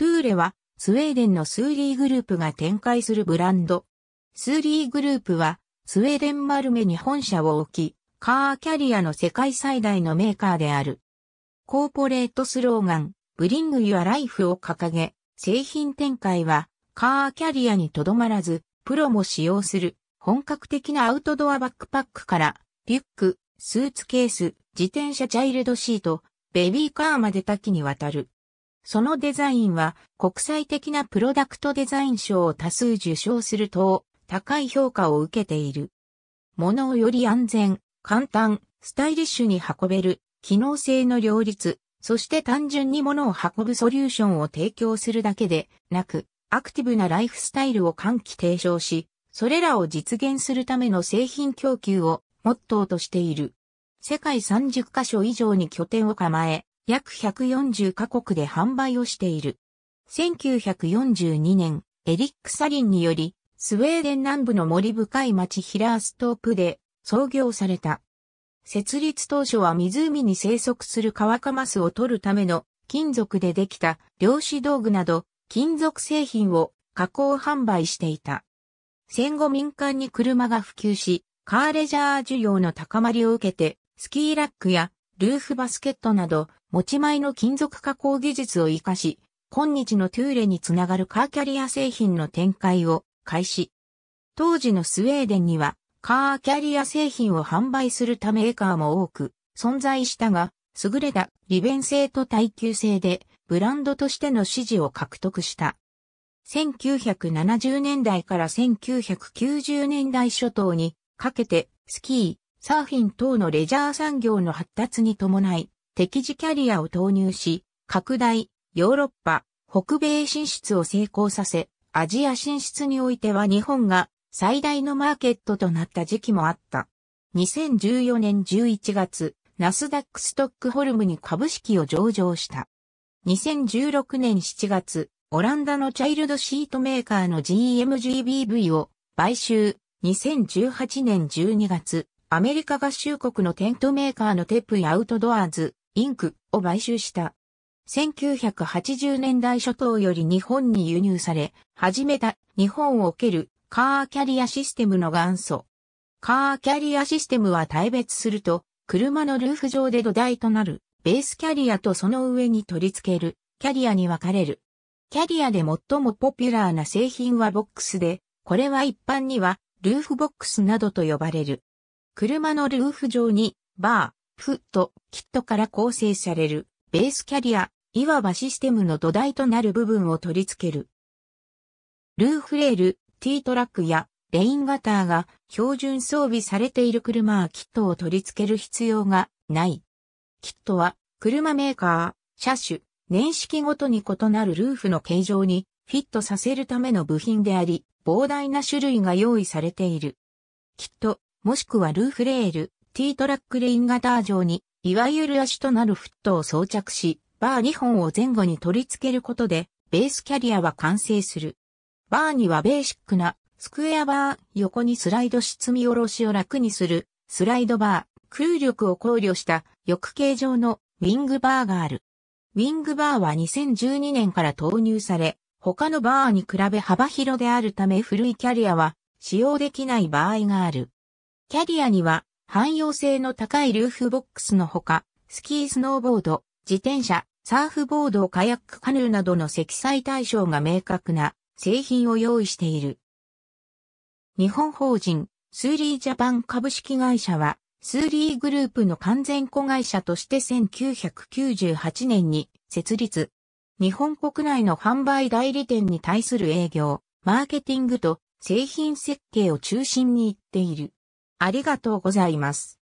トゥーレは、スウェーデンのスーリーグループが展開するブランド。スーリーグループは、スウェーデンマルメに本社を置き、カーキャリアの世界最大のメーカーである。コーポレートスローガン、ブリング・ユア・ライフを掲げ、製品展開は、カーキャリアにとどまらず、プロも使用する、本格的なアウトドアバックパックから、リュック、スーツケース、自転車チャイルドシート、ベビーカーまで多岐にわたる。そのデザインは国際的なプロダクトデザイン賞を多数受賞すると高い評価を受けている。物をより安全、簡単、スタイリッシュに運べる、機能性の両立、そして単純に物を運ぶソリューションを提供するだけでなく、アクティブなライフスタイルを喚起提唱し、それらを実現するための製品供給をモットーとしている。世界30カ所以上に拠点を構え、約140カ国で販売をしている。1942年、エリック・サリンにより、スウェーデン南部の森深い町ヒラーストープで創業された。設立当初は湖に生息する川カマスを取るための金属でできた漁師道具など金属製品を加工販売していた。戦後民間に車が普及し、カーレジャー需要の高まりを受けて、スキーラックやルーフバスケットなど、持ち前の金属加工技術を活かし、今日のトゥーレにつながるカーキャリア製品の展開を開始。当時のスウェーデンには、カーキャリア製品を販売するためメーカーも多く存在したが、優れた利便性と耐久性でブランドとしての支持を獲得した。1970年代から1990年代初頭にかけてスキー、サーフィン等のレジャー産業の発達に伴い、敵時キャリアを投入し、拡大、ヨーロッパ、北米進出を成功させ、アジア進出においては日本が最大のマーケットとなった時期もあった。2014年11月、ナスダックストックホルムに株式を上場した。2016年7月、オランダのチャイルドシートメーカーの GMGBV を買収。2018年12月、アメリカ合衆国のテントメーカーのテップイアウトドアーズ、インクを買収した。1980年代初頭より日本に輸入され、始めた日本をおけるカーキャリアシステムの元祖。カーキャリアシステムは大別すると、車のルーフ上で土台となるベースキャリアとその上に取り付けるキャリアに分かれる。キャリアで最もポピュラーな製品はボックスで、これは一般にはルーフボックスなどと呼ばれる。車のルーフ上に、バー、フット、キットから構成される、ベースキャリア、いわばシステムの土台となる部分を取り付ける。ルーフレール、T トラックやレインガターが標準装備されている車はキットを取り付ける必要がない。キットは車メーカー、車種、年式ごとに異なるルーフの形状にフィットさせるための部品であり、膨大な種類が用意されている。キットもしくはルーフレール、T トラックレイン型ー上に、いわゆる足となるフットを装着し、バー2本を前後に取り付けることで、ベースキャリアは完成する。バーにはベーシックな、スクエアバー、横にスライドし積み下ろしを楽にする、スライドバー、空力を考慮した翼形状のウィングバーがある。ウィングバーは2012年から投入され、他のバーに比べ幅広であるため古いキャリアは使用できない場合がある。キャリアには汎用性の高いルーフボックスのほか、スキースノーボード、自転車、サーフボード、カヤックカヌーなどの積載対象が明確な製品を用意している。日本法人、スーリージャパン株式会社は、スーリーグループの完全子会社として1998年に設立。日本国内の販売代理店に対する営業、マーケティングと製品設計を中心に行っている。ありがとうございます。